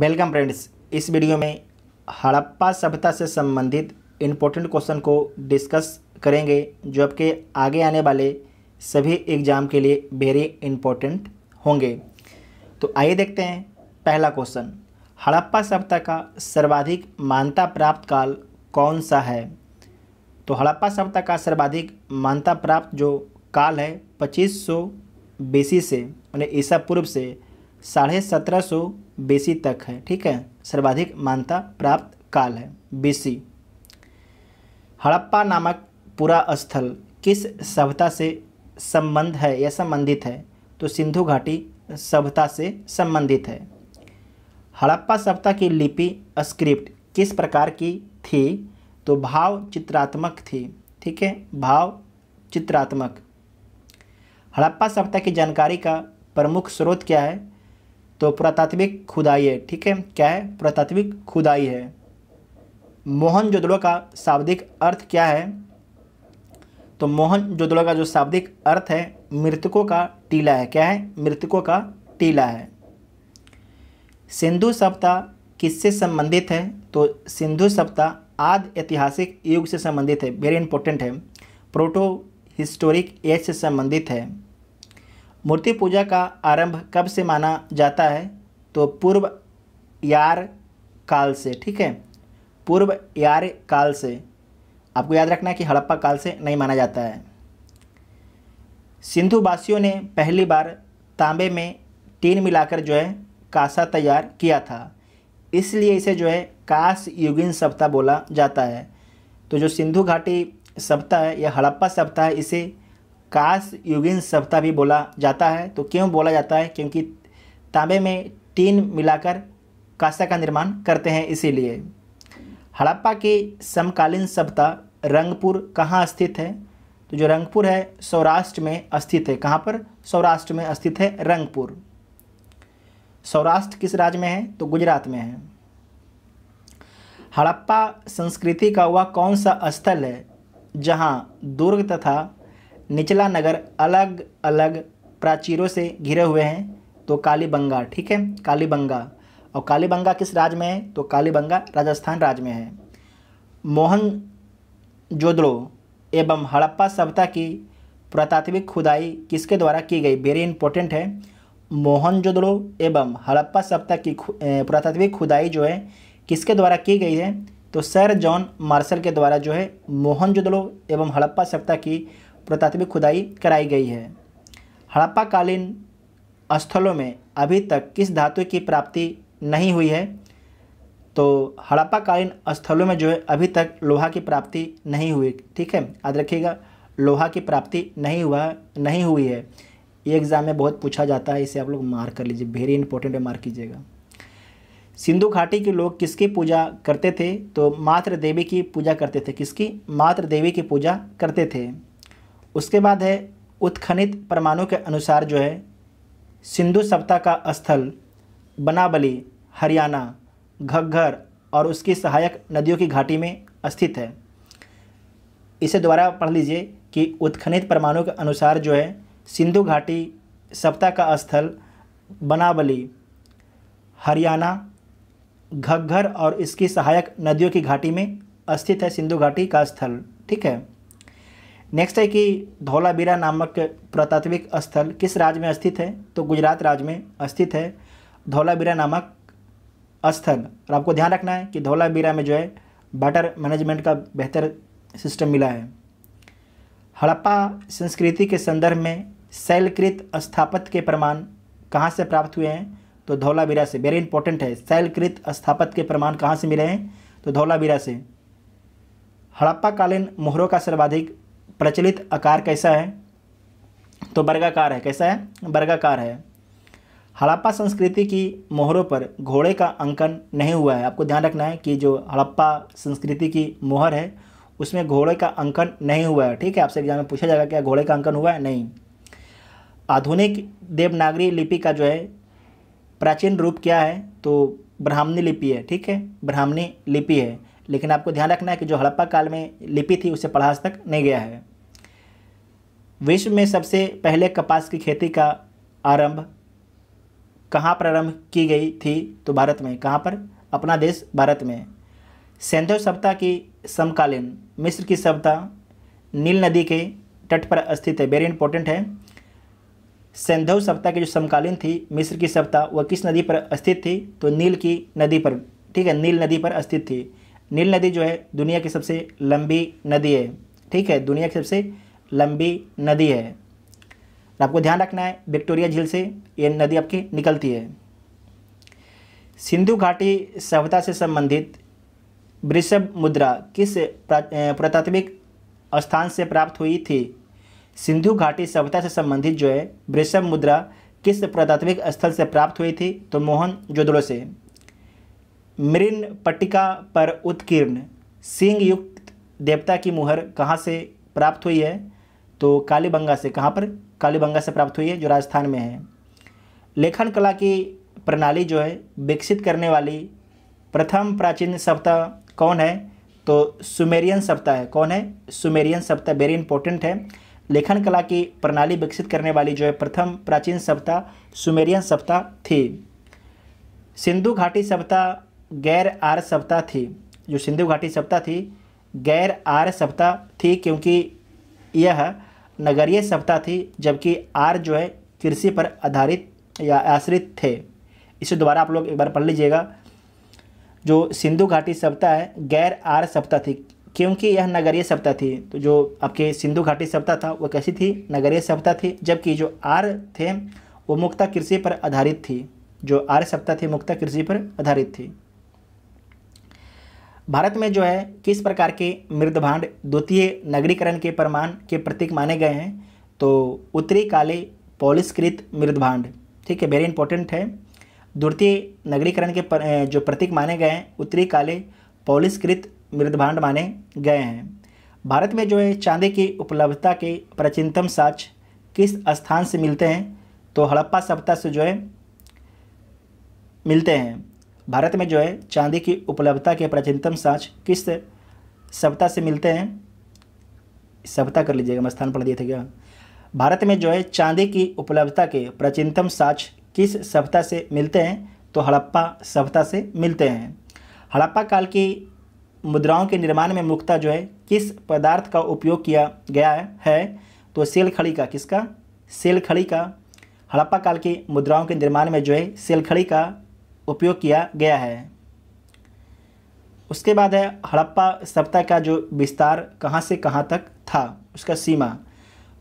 welcome friends इस video में हड़प्पा सभ्यता से संबंधित इम्पोर्टेंट क्वेश्चन को डिस्कस करेंगे जो आपके आगे आने वाले सभी एग्जाम के लिए वेरी इम्पोर्टेंट होंगे तो आइए देखते हैं पहला क्वेश्चन हड़प्पा सभ्यता का सर्वाधिक मान्यता प्राप्त काल कौन सा है तो हड़प्पा सभ्यता का सर्वाधिक मान्यता प्राप्त जो काल है पच्चीस सौ बीसी से यानी ईसा पूर्व से साढ़े सत्रह सौ बीसी तक है ठीक है सर्वाधिक मान्यता प्राप्त काल है बीसी हड़प्पा नामक पूरा स्थल किस सभ्यता से संबंध है या संबंधित है तो सिंधु घाटी सभ्यता से संबंधित है हड़प्पा सभ्यता की लिपि स्क्रिप्ट किस प्रकार की थी तो भाव चित्रात्मक थी ठीक है भाव चित्रात्मक हड़प्पा सभ्यता की जानकारी का प्रमुख स्रोत क्या है तो पुरातात्विक खुदाई है ठीक है क्या है पुरातात्विक खुदाई है मोहन जोदड़ो का शाब्दिक अर्थ क्या है तो मोहन जोदड़ो का जो शाब्दिक अर्थ है मृतकों का टीला है क्या है मृतकों का टीला है सिंधु सप्ताह किससे संबंधित है तो सिंधु सप्ताह आदि ऐतिहासिक युग से संबंधित है वेरी इंपॉर्टेंट है प्रोटो हिस्टोरिक एज से संबंधित है मूर्ति पूजा का आरंभ कब से माना जाता है तो पूर्व यार काल से ठीक है पूर्व यार काल से आपको याद रखना है कि हड़प्पा काल से नहीं माना जाता है सिंधु वासियों ने पहली बार तांबे में टीन मिलाकर जो है कासा तैयार किया था इसलिए इसे जो है कास युगिन सप्ताह बोला जाता है तो जो सिंधु घाटी सप्ताह है या हड़प्पा सप्ताह है इसे काश युगिन सभ्यता भी बोला जाता है तो क्यों बोला जाता है क्योंकि तांबे में टीन मिलाकर कासा का निर्माण करते हैं इसीलिए हड़प्पा की समकालीन सभ्यता रंगपुर कहाँ स्थित है तो जो रंगपुर है सौराष्ट्र में स्थित है कहाँ पर सौराष्ट्र में स्थित है रंगपुर सौराष्ट्र किस राज्य में है तो गुजरात में है हड़प्पा संस्कृति का वह कौन सा स्थल है जहाँ दुर्ग तथा निचला नगर अलग अलग प्राचीरों से घिरे हुए हैं तो कालीबंगा ठीक है कालीबंगा और कालीबंगा किस राज्य में है तो कालीबंगा राजस्थान राज्य में है मोहन जोदड़ो एवं हड़प्पा सभ्यता की पुरातात्विक खुदाई किसके द्वारा की गई वेरी इंपॉर्टेंट है मोहनजोदड़ो एवं हड़प्पा सभ्यता की पुरातात्विक खुदाई जो है किसके द्वारा की गई है तो सर जॉन मार्शल के द्वारा जो है मोहनजोदड़ो एवं हड़प्पा सभ्यता की पुरातात्विक खुदाई कराई गई है हड़प्पाकालीन स्थलों में अभी तक किस धातु की प्राप्ति नहीं हुई है तो हड़प्पाकालीन स्थलों में जो है अभी तक लोहा की प्राप्ति नहीं हुई ठीक है याद रखिएगा लोहा की प्राप्ति नहीं हुआ नहीं हुई है ये एग्ज़ाम में बहुत पूछा जाता है इसे आप लोग मार्क कर लीजिए वेरी इंपॉर्टेंट है मार्क कीजिएगा सिंधु घाटी के लोग किसकी पूजा करते थे तो मातृ देवी की पूजा करते थे किसकी मातृ देवी की पूजा करते थे उसके बाद है उत्खनित परमाणु के अनुसार जो है सिंधु सभ्यता का स्थल बनाबली हरियाणा घग्घर और उसकी सहायक नदियों की घाटी में स्थित है इसे दोबारा पढ़ लीजिए कि उत्खनित परमाणु के अनुसार जो है सिंधु घाटी सप्ताह का स्थल बनाबली हरियाणा घग्घर और इसकी सहायक नदियों की घाटी में स्थित है सिंधु घाटी का स्थल ठीक है नेक्स्ट है कि धौलाबीरा नामक पुरातात्विक स्थल किस राज्य में स्थित है तो गुजरात राज्य में स्थित है धौलाबीरा नामक स्थल और आपको ध्यान रखना है कि धौलाबीरा में जो है वाटर मैनेजमेंट का बेहतर सिस्टम मिला है हड़प्पा संस्कृति के संदर्भ में शैलकृत स्थापत्य के प्रमाण कहाँ से प्राप्त हुए हैं तो धौलाबीरा से वेरी इंपॉर्टेंट है शैलकृत स्थापत्य के प्रमाण कहाँ से मिले हैं तो धौलाबीरा से हड़प्पा कालीन मोहरों का सर्वाधिक प्रचलित आकार कैसा है तो वर्गाकार है कैसा है वर्गाकार है हड़प्पा संस्कृति की मोहरों पर घोड़े का अंकन नहीं हुआ है आपको ध्यान रखना है कि जो हड़प्पा संस्कृति की मोहर है उसमें घोड़े का अंकन नहीं हुआ है ठीक है आपसे एग्जाम में पूछा जाएगा क्या घोड़े का अंकन हुआ है नहीं आधुनिक देवनागरी लिपि का जो है प्राचीन रूप क्या है तो ब्राह्मणी लिपि है ठीक है ब्राह्मणी लिपि है लेकिन आपको ध्यान रखना है कि जो हड़प्पा काल में लिपि थी उसे पढ़ा आज तक नहीं गया है विश्व में सबसे पहले कपास की खेती का आरंभ कहाँ प्रारंभ की गई थी तो भारत में कहाँ पर अपना देश भारत में सेंधव सभ्यता की समकालीन मिस्र की सभ्यता नील नदी के तट पर स्थित है वेरी इंपॉर्टेंट है सेंधव सभ्यता की जो समकालीन थी मिस्र की सभ्यता वह किस नदी पर स्थित थी तो नील की नदी पर ठीक है नील नदी पर स्थित थी नील नदी जो है दुनिया की सबसे लंबी नदी है ठीक है दुनिया की सबसे लंबी नदी है आपको ध्यान रखना है विक्टोरिया झील से ये नदी आपकी निकलती है सिंधु घाटी सभ्यता से संबंधित वृषभ मुद्रा किस पुरातात्विक स्थान से प्राप्त हुई थी सिंधु घाटी सभ्यता से संबंधित जो है वृषभ मुद्रा किस पुरातात्विक स्थल से प्राप्त हुई थी तो मोहन जोदड़ो से मृन पट्टिका पर उत्कीर्ण सिंह युक्त देवता की मुहर कहाँ से प्राप्त हुई है तो कालीबंगा से कहाँ पर कालीबंगा से प्राप्त हुई है जो राजस्थान में है लेखन कला की प्रणाली जो है विकसित करने वाली प्रथम प्राचीन सभ्यता कौन है तो सुमेरियन सभ्यता है कौन है सुमेरियन सभ्यता वेरी इंपॉर्टेंट है लेखन कला की प्रणाली विकसित करने वाली जो है प्रथम प्राचीन सभ्यता सुमेरियन सभ्यता थी सिंधु घाटी सभ्यता गैर आर सभ्यता थी जो सिंधु घाटी सभ्यता थी गैर आर सभ्यता थी क्योंकि यह नगरीय सभ्यता थी जबकि आर जो है कृषि पर आधारित या आश्रित थे इसे दोबारा आप लोग एक बार पढ़ लीजिएगा जो सिंधु घाटी सभ्यता है गैर आर सभ्यता थी क्योंकि यह नगरीय सभ्यता थी तो जो आपके सिंधु घाटी सभ्यता था वह कैसी थी नगरीय सभ्यता थी जबकि जो आर थे वो मुक्ता कृषि पर आधारित थी जो आर्य सभ्यता थी मुक्ता कृषि पर आधारित थी भारत में जो है किस प्रकार के मृदभांड द्वितीय नगरीकरण के प्रमाण के प्रतीक माने गए हैं तो उत्तरी काले पॉलिस्कृत मृदभांड ठीक है वेरी इंपॉर्टेंट है द्वितीय नगरीकरण के पर, जो प्रतीक माने गए हैं उत्तरी काले पॉलिस्कृत मृदभांड माने गए हैं भारत में जो है चांदी की उपलब्धता के प्राचीनतम साक्ष किस स्थान से मिलते हैं तो हड़प्पा सभ्यता से जो है मिलते हैं भारत में जो है चांदी की उपलब्धता के प्राचीनतम साक्ष किस सभ्यता से मिलते हैं सभ्यता कर लीजिएगा मैं स्थान पढ़ दिए थे क्या भारत में जो है चांदी की उपलब्धता के प्राचीनतम साक्ष किस सभ्यता से मिलते हैं तो हड़प्पा सभ्यता से मिलते हैं हड़प्पा काल की मुद्राओं के निर्माण में मुख्यतः जो है किस पदार्थ का उपयोग किया गया है तो सेल खड़ी का किसका सेल खड़ी का हड़प्पा काल की मुद्राओं के निर्माण में जो है सेल खड़ी का उपयोग किया गया है उसके बाद है हड़प्पा सभ्यता का जो विस्तार कहाँ से कहाँ तक था उसका सीमा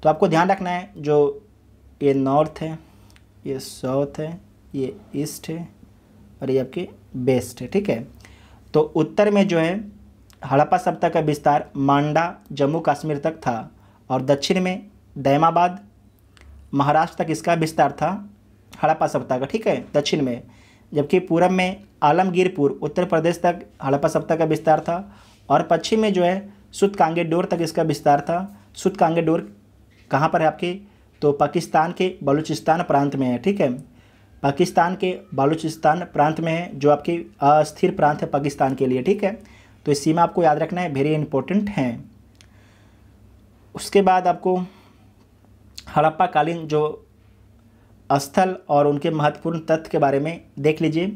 तो आपको ध्यान रखना है जो ये नॉर्थ है ये साउथ है ये ईस्ट है और ये आपके वेस्ट है ठीक है तो उत्तर में जो है हड़प्पा सभ्यता का विस्तार मांडा जम्मू कश्मीर तक था और दक्षिण में दैमाबाद महाराष्ट्र तक इसका विस्तार था हड़प्पा सभ्यता का ठीक है दक्षिण में जबकि पूरब में आलमगीरपुर उत्तर प्रदेश तक हड़प्पा सप्ताह का विस्तार था और पश्चिम में जो है सुत कांगे डोर तक इसका विस्तार था सुत कांगे डोर कहाँ पर है आपके तो पाकिस्तान के बलूचिस्तान प्रांत में है ठीक है पाकिस्तान के बलूचिस्तान प्रांत में है जो आपकी अस्थिर प्रांत है पाकिस्तान के लिए ठीक है तो इस सीमा आपको याद रखना है वेरी इंपॉर्टेंट है उसके बाद आपको हड़प्पा कालीन जो स्थल और उनके महत्वपूर्ण तथ्य के बारे में देख लीजिए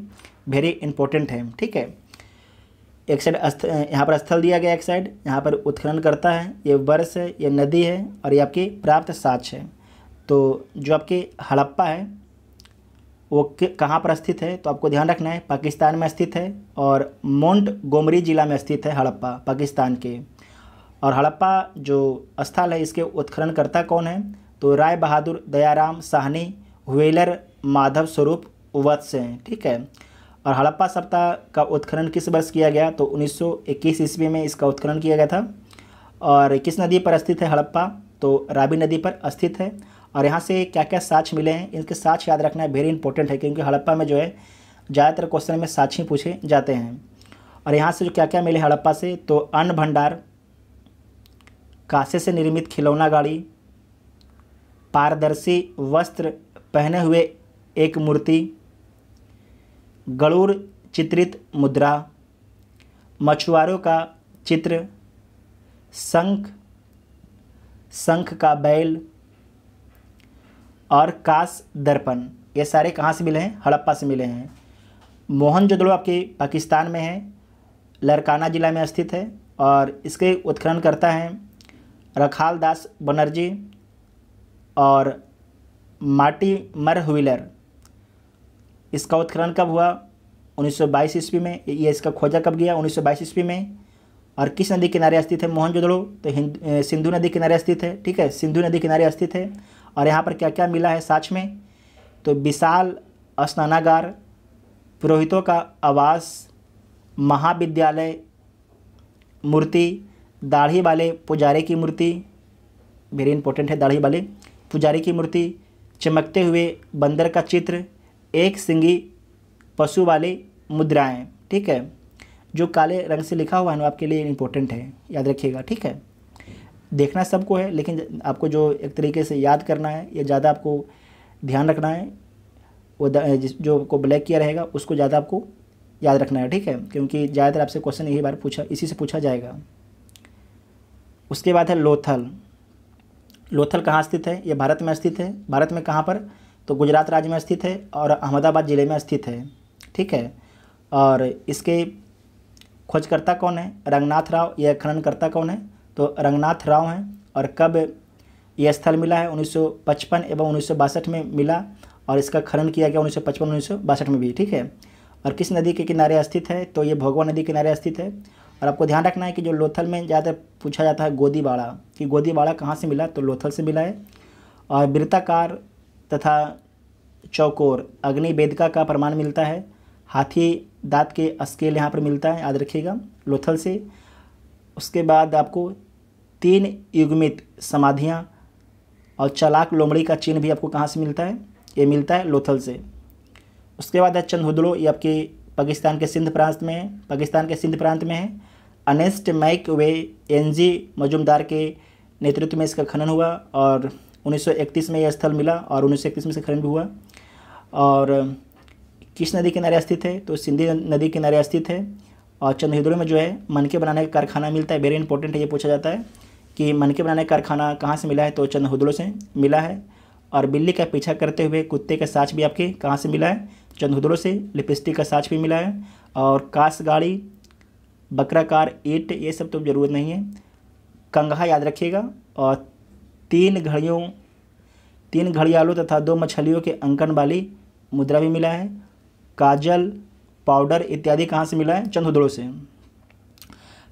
वेरी इंपॉर्टेंट है ठीक है एक साइड यहाँ पर स्थल दिया गया एक साइड यहाँ पर उत्खनन करता है ये वर्ष है ये नदी है और ये आपकी प्राप्त साक्ष है तो जो आपकी हड़प्पा है वो कहाँ पर स्थित है तो आपको ध्यान रखना है पाकिस्तान में स्थित है और माउंट गोमरी ज़िला में स्थित है हड़प्पा पाकिस्तान के और हड़प्पा जो स्थल है इसके उत्खननकर्ता कौन है तो राय बहादुर दयाराम साहनी वेलर माधव स्वरूप वत्स हैं ठीक है और हड़प्पा सप्ताह का उत्खनन किस वर्ष किया गया तो 1921 ईस्वी में इसका उत्खनन किया गया था और किस नदी पर स्थित है हड़प्पा तो राबी नदी पर स्थित है और यहाँ से क्या क्या साक्ष मिले हैं इनके साक्ष याद रखना वेरी इंपॉर्टेंट है क्योंकि हड़प्पा में जो है ज़्यादातर क्वेश्चन में साक्षी पूछे जाते हैं और यहाँ से जो क्या क्या मिले हड़प्पा से तो अन्न भंडार कासे से निर्मित खिलौना गाड़ी पारदर्शी वस्त्र पहने हुए एक मूर्ति गड़ूर चित्रित मुद्रा मछुआरों का चित्र शंख शंख का बैल और कास दर्पण ये सारे कहाँ से मिले हैं हड़प्पा से मिले हैं मोहन मोहनजोदड़ो आपके पाकिस्तान में है लरकाना ज़िला में स्थित है और इसके उत्खनन करता है रखाल दास बनर्जी और मार्टी मर हुलर इसका उत्खनन कब हुआ 1922 ईस्वी में ये इसका खोजा कब गया 1922 ईस्वी में और किस नदी किनारे स्थित है मोहनजोदड़ो तो सिंधु नदी किनारे स्थित है ठीक है सिंधु नदी किनारे स्थित है और यहाँ पर क्या क्या मिला है साक्ष में तो विशाल स्नानागार पुरोहितों का आवास महाविद्यालय मूर्ति दाढ़ी वाले पुजारी की मूर्ति वेरी इंपॉर्टेंट है दाढ़ी वाले पुजारी की मूर्ति चमकते हुए बंदर का चित्र एक सिंगी पशु वाली मुद्राएं ठीक है जो काले रंग से लिखा हुआ है ना आपके लिए इम्पोर्टेंट है याद रखिएगा ठीक है देखना सबको है लेकिन आपको जो एक तरीके से याद करना है या ज़्यादा आपको ध्यान रखना है वो जो आपको ब्लैक किया रहेगा उसको ज़्यादा आपको याद रखना है ठीक है क्योंकि ज़्यादातर आपसे क्वेश्चन यही बार पूछा इसी से पूछा जाएगा उसके बाद है लोथल लोथल कहाँ स्थित है ये भारत में स्थित है भारत में कहाँ पर तो गुजरात राज्य में स्थित है और अहमदाबाद ज़िले में स्थित है ठीक है और इसके खोजकर्ता कौन है रंगनाथ राव यह खननकर्ता कौन है तो रंगनाथ राव हैं और कब यह स्थल मिला है 1955 एवं उन्नीस में मिला और इसका खनन किया गया 1955 उन्नीस में भी ठीक है और किस नदी के किनारे स्थित है तो ये भगवा नदी किनारे स्थित है और आपको ध्यान रखना है कि जो लोथल में ज़्यादातर पूछा जाता है गोदी बाड़ा कि गोदी बाड़ा कहाँ से मिला तो लोथल से मिला है और वृत्ताकार तथा चौकोर अग्नि वेदिका का प्रमाण मिलता है हाथी दांत के स्केल यहाँ पर मिलता है याद रखिएगा लोथल से उसके बाद आपको तीन युग्मित समाधियाँ और चलाक लोमड़ी का चिन्ह भी आपको कहाँ से मिलता है ये मिलता है लोथल से उसके बाद है चंदहुदलो ये आपकी पाकिस्तान के सिंध प्रांत में है पाकिस्तान के सिंध प्रांत में है Ernest Mackay N G Majumdar के नेतृत्व में इसका खनन हुआ और 1931 में यह स्थल मिला और 1931 में इसका खनन भी हुआ और किस नदी किनारे स्थित है तो सिंधी नदी किनारे स्थित है और चंद्रहिद्रो में जो है मनके बनाने का कारखाना मिलता है वेरी इंपॉर्टेंट है ये पूछा जाता है कि मनके बनाने का कारखाना कहाँ से मिला है तो चंद्रहुद्रो से मिला है और बिल्ली का पीछा करते हुए कुत्ते का साँच भी आपके कहाँ से मिला है चंदहुदड़ों से लिपस्टिक का साँच भी मिला है और काश गाड़ी बकरा कार ईट ये सब तो ज़रूरत नहीं है कंघा याद रखिएगा और तीन घड़ियों तीन घड़ियालों तथा दो मछलियों के अंकन वाली मुद्रा भी मिला है काजल पाउडर इत्यादि कहाँ से मिला है चंदहुदड़ों से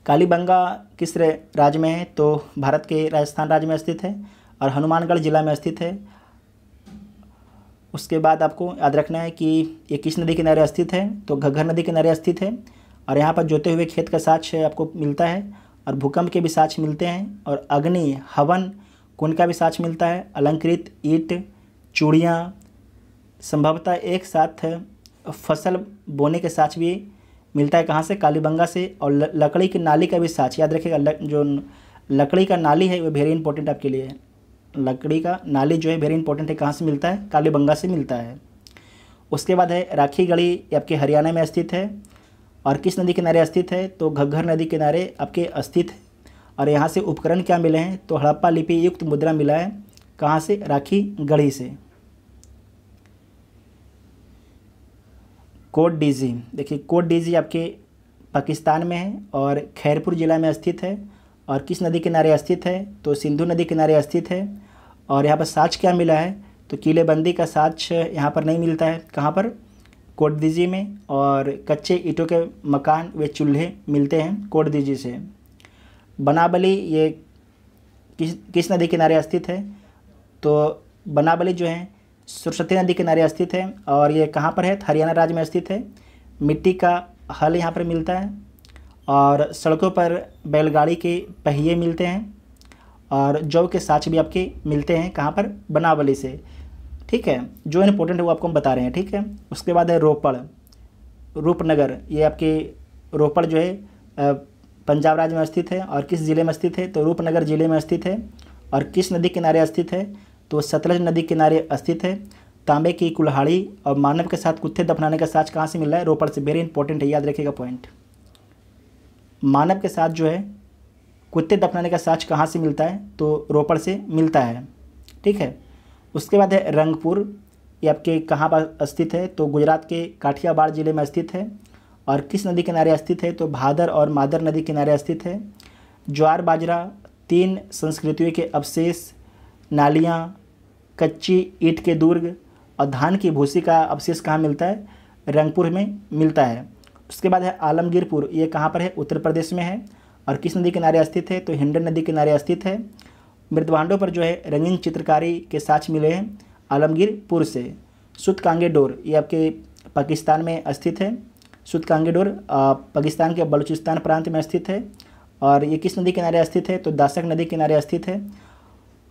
कालीबंगा किस राज्य में है तो भारत के राजस्थान राज्य में स्थित है और हनुमानगढ़ जिला में स्थित है उसके बाद आपको याद रखना है कि ये किस नदी किनारे स्थित है तो घग्घर नदी किनारे स्थित है और यहाँ पर जोते हुए खेत का साक्ष आपको मिलता है और भूकंप के भी साक्ष मिलते हैं और अग्नि हवन कुंड का भी साक्ष मिलता है अलंकृत ईट चूड़ियाँ संभवतः एक साथ फसल बोने के साक्ष भी मिलता है कहाँ से कालीबंगा से और लकड़ी की नाली का भी साक्ष याद रखिएगा जो लकड़ी का नाली है वो वेरी इंपॉर्टेंट आपके लिए है लकड़ी का नाली जो है वेरी इंपॉर्टेंट है कहाँ से मिलता है कालीबंगा से मिलता है उसके बाद है राखी गढ़ी आपके हरियाणा में स्थित है और किस नदी किनारे स्थित है तो घग्घर नदी किनारे आपके अस्थित है और यहाँ से उपकरण क्या मिले हैं तो हड़प्पा लिपि युक्त मुद्रा मिला है कहाँ से राखी गढ़ी से कोट डीजी देखिए कोट डीजी आपके पाकिस्तान में है और खैरपुर ज़िला में स्थित है और किस नदी किनारे स्थित है तो सिंधु नदी किनारे स्थित है और यहाँ पर साच क्या मिला है तो किलेबंदी का साच यहाँ पर नहीं मिलता है कहाँ पर कोटदीजी में और कच्चे ईटों के मकान वे चूल्हे मिलते हैं कोटदीजी से बनाबली ये किस किस नदी किनारे स्थित है तो बनाबली जो है सरस्वती नदी किनारे स्थित है और ये कहाँ पर है हरियाणा राज्य में स्थित है मिट्टी का हल यहाँ पर मिलता है और सड़कों पर बैलगाड़ी के पहिए मिलते हैं और जौ के साच भी आपके मिलते हैं कहाँ पर बनावली से ठीक है जो इम्पोर्टेंट है वो आपको हम बता रहे हैं ठीक है उसके बाद है रोपड़ रूपनगर ये आपके रोपड़ जो है पंजाब राज्य में स्थित है और किस ज़िले में स्थित है तो रूपनगर ज़िले में स्थित है और किस नदी किनारे स्थित है तो सतलज नदी किनारे स्थित है तांबे की कुल्हाड़ी और मानव के साथ कुत्ते दफनाने का साज कहाँ से मिल रहा है रोपड़ से वेरी इंपॉर्टेंट है याद रखिएगा पॉइंट मानव के साथ जो है कुत्ते दफनाने का साक्ष कहाँ से मिलता है तो रोपड़ से मिलता है ठीक है उसके बाद है रंगपुर ये आपके कहाँ पर स्थित है तो गुजरात के काठियाबाड़ जिले में स्थित है और किस नदी किनारे स्थित है तो भादर और मादर नदी किनारे स्थित है ज्वार बाजरा तीन संस्कृतियों के अवशेष नालियाँ कच्ची ईट के दुर्ग और धान की भूसी का अवशेष कहाँ मिलता है रंगपुर में मिलता है उसके बाद है आलमगीरपुर ये कहाँ पर है उत्तर प्रदेश में है और किस नदी किनारे स्थित है तो हिंडन नदी किनारे स्थित है मृदभांडों पर जो है रंगीन चित्रकारी के साक्ष मिले हैं आलमगीरपुर से सुत कांगे डोर ये आपके पाकिस्तान में स्थित है सुत कांगे डोर पाकिस्तान के बलूचिस्तान प्रांत में स्थित है और ये किस नदी किनारे स्थित है तो दासक नदी किनारे स्थित है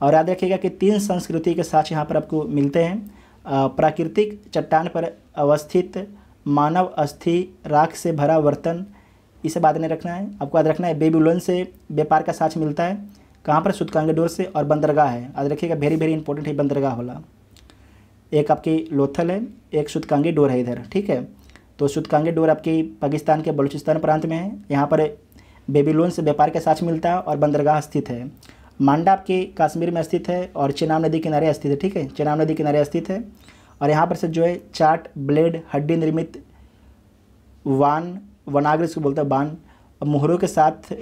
और याद रखिएगा कि तीन संस्कृति के साक्ष यहाँ पर आपको मिलते हैं प्राकृतिक चट्टान पर अवस्थित मानव अस्थि राख से भरा बर्तन इसे बाद में रखना है आपको याद रखना है बेबीलोन से व्यापार का साक्ष मिलता है कहाँ पर सुतकांगडोर से और बंदरगाह है याद रखिएगा वेरी वेरी इंपॉर्टेंट है बंदरगाह वाला एक आपकी लोथल है एक सुतकांगी डोर है इधर ठीक है तो सुतकांगी डोर आपकी पाकिस्तान के बलूचिस्तान प्रांत में है यहाँ पर बेबीलोन से व्यापार के साक्ष मिलता है और बंदरगाह स्थित है मांडा आपके कश्मीर में स्थित है और चेनाब नदी किनारे स्थित है ठीक है चेनाब नदी किनारे स्थित है और यहाँ पर से जो है चाट ब्लेड हड्डी निर्मित वान वनाग्र इसको बोलते हैं बान मोहरों के साथ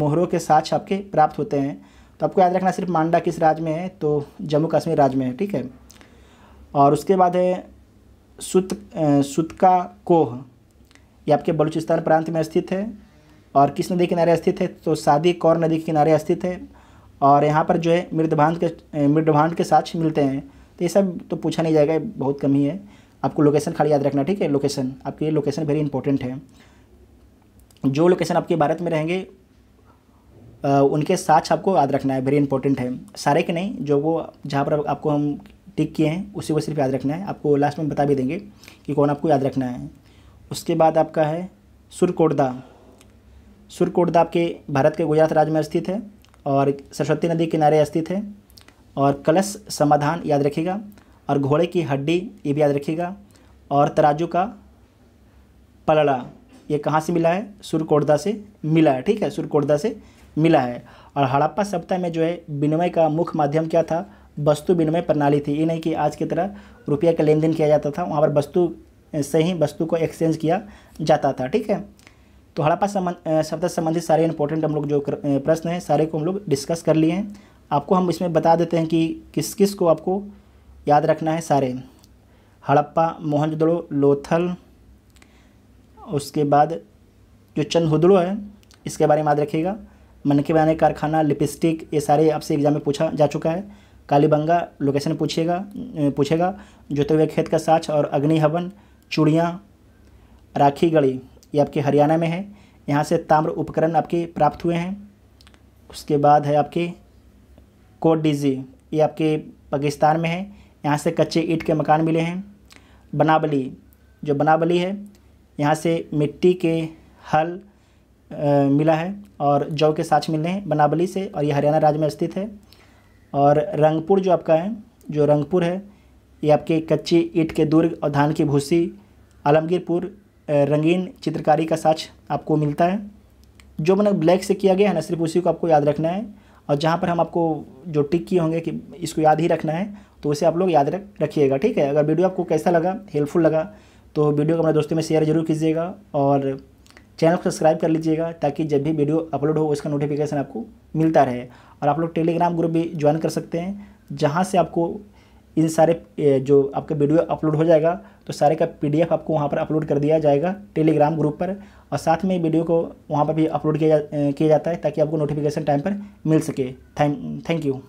मोहरों के साथ छापके प्राप्त होते हैं तो आपको याद रखना सिर्फ मांडा किस राज्य में है तो जम्मू कश्मीर राज्य में है ठीक है और उसके बाद है सुत सुतका कोह ये आपके बलूचिस्तान प्रांत में स्थित है और किस नदी किनारे स्थित है तो सादी कौर नदी के किनारे स्थित है और यहाँ पर जो है मृदभांड के मृदभांड के साक्ष मिलते हैं तो ये सब तो पूछा नहीं जाएगा बहुत कम है आपको लोकेशन खाली याद रखना ठीक है लोकेशन आपके लिए लोकेशन वेरी इंपॉर्टेंट है जो लोकेशन आपके भारत में रहेंगे उनके साथ आपको याद रखना है वेरी इंपॉर्टेंट है सारे के नहीं जो वो जहाँ पर आपको हम टिक किए हैं उसी को सिर्फ याद रखना है आपको लास्ट में बता भी देंगे कि कौन आपको याद रखना है उसके बाद आपका है सुरकोटदा सुरकोटदा आपके भारत के गुजरात राज्य में स्थित है और सरस्वती नदी किनारे स्थित है और कलश समाधान याद रखिएगा और घोड़े की हड्डी ये भी याद रखिएगा और तराजू का पलड़ा ये कहाँ से मिला है सुरकोड़दा से मिला है ठीक है सुरकोड़दा से मिला है और हड़प्पा सप्ताह में जो है विनिमय का मुख्य माध्यम क्या था वस्तु विनिमय प्रणाली थी ये नहीं कि आज की तरह रुपया का लेन देन किया जाता था वहाँ पर वस्तु से ही वस्तु को एक्सचेंज किया जाता था ठीक है तो हड़प्पा संबंध सप्ताह संबंधित सारे इंपॉर्टेंट हम लोग जो प्रश्न हैं सारे को हम लोग डिस्कस कर लिए हैं आपको हम इसमें बता देते हैं कि किस किस को आपको याद रखना है सारे हड़प्पा मोहनजोदड़ो लोथल उसके बाद जो चंद हुदड़ो है इसके बारे में याद रखिएगा मन के बनाने कारखाना लिपस्टिक ये सारे आपसे एग्जाम में पूछा जा चुका है कालीबंगा लोकेशन पूछिएगा पूछेगा जोते हुए खेत का साछ और अग्नि हवन चूड़ियाँ राखी गढ़ी ये आपके हरियाणा में है यहाँ से ताम्र उपकरण आपके प्राप्त हुए हैं उसके बाद है आपके कोट डीजी ये आपके पाकिस्तान में है यहाँ से कच्चे ईट के मकान मिले हैं बनाबली जो बनाबली है यहाँ से मिट्टी के हल आ, मिला है और जौ के साक्ष मिले हैं बनाबली से और ये हरियाणा राज्य में स्थित है और रंगपुर जो आपका है जो रंगपुर है ये आपके कच्ची ईट के दुर्ग और धान की भूसी आलमगीरपुर रंगीन चित्रकारी का साक्ष आपको मिलता है जो मैंने ब्लैक से किया गया है ना सिर्फ उसी को आपको याद रखना है और जहाँ पर हम आपको जो टिक किए होंगे कि इसको याद ही रखना है तो उसे आप लोग याद रख रखिएगा ठीक है अगर वीडियो आपको कैसा लगा हेल्पफुल लगा तो वीडियो को अपने दोस्तों में शेयर जरूर कीजिएगा और चैनल को सब्सक्राइब कर लीजिएगा ताकि जब भी वीडियो अपलोड हो उसका नोटिफिकेशन आपको मिलता रहे और आप लोग टेलीग्राम ग्रुप भी ज्वाइन कर सकते हैं जहाँ से आपको इन सारे जो आपका वीडियो अपलोड हो जाएगा तो सारे का पीडीएफ आपको वहाँ पर अपलोड कर दिया जाएगा टेलीग्राम ग्रुप पर और साथ में वीडियो को वहाँ पर भी अपलोड किया जा, किया जाता है ताकि आपको नोटिफिकेशन टाइम पर मिल सके थैंक थैंक यू